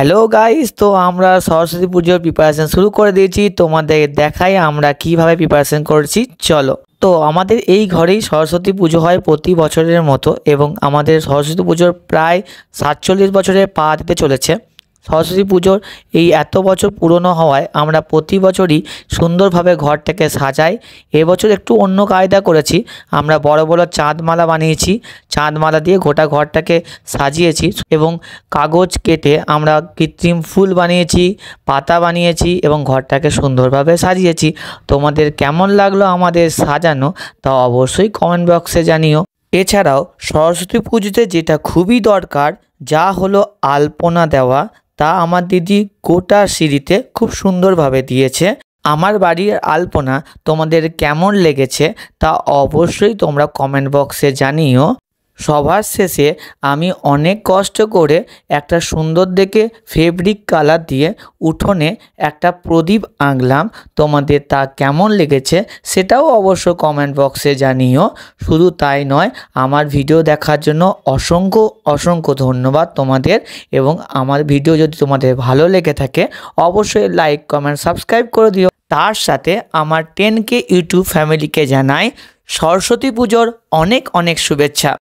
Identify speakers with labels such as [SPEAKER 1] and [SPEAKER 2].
[SPEAKER 1] hello guys তো আমরা সরস্বতী পুজোর প্রিপারেশান শুরু করে দিয়েছি তোমাদের দেখাই আমরা কিভাবে প্রিপারেশান করছি চলো তো আমাদের এই ঘরেই সরস্বতী পুজো হয় প্রতি বছরের মতো এবং আমাদের সরস্বতী পুজোর প্রায় সাতচল্লিশ বছরে পা দিতে চলেছে সরস্বতী পুজোর এই এত বছর পুরনো হওয়ায় আমরা প্রতি বছরই সুন্দরভাবে ঘরটাকে সাজাই এবছর একটু অন্য কায়দা করেছি আমরা বড় বড় চাঁদমালা বানিয়েছি চাঁদমালা দিয়ে গোটা ঘরটাকে সাজিয়েছি এবং কাগজ কেটে আমরা কৃত্রিম ফুল বানিয়েছি পাতা বানিয়েছি এবং ঘরটাকে সুন্দরভাবে সাজিয়েছি তোমাদের কেমন লাগলো আমাদের সাজানো তা অবশ্যই কমেন্ট বক্সে জানিও এছাড়াও সরস্বতী পুজোতে যেটা খুবই দরকার যা হলো আলপনা দেওয়া তা আমার দিদি গোটা সিঁড়িতে খুব সুন্দরভাবে দিয়েছে আমার বাড়ির আলপনা তোমাদের কেমন লেগেছে তা অবশ্যই তোমরা কমেন্ট বক্সে জানিও সভার শেষে আমি অনেক কষ্ট করে একটা সুন্দর দেখে ফেব্রিক কালার দিয়ে উঠোনে একটা প্রদীপ আঁকলাম তোমাদের তা কেমন লেগেছে সেটাও অবশ্য কমেন্ট বক্সে জানিও শুধু তাই নয় আমার ভিডিও দেখার জন্য অসংখ্য অসংখ্য ধন্যবাদ তোমাদের এবং আমার ভিডিও যদি তোমাদের ভালো লেগে থাকে অবশ্যই লাইক কমেন্ট সাবস্ক্রাইব করে দিও তার সাথে আমার টেন কে ইউটিউব ফ্যামিলিকে জানাই সরস্বতী পুজোর অনেক অনেক শুভেচ্ছা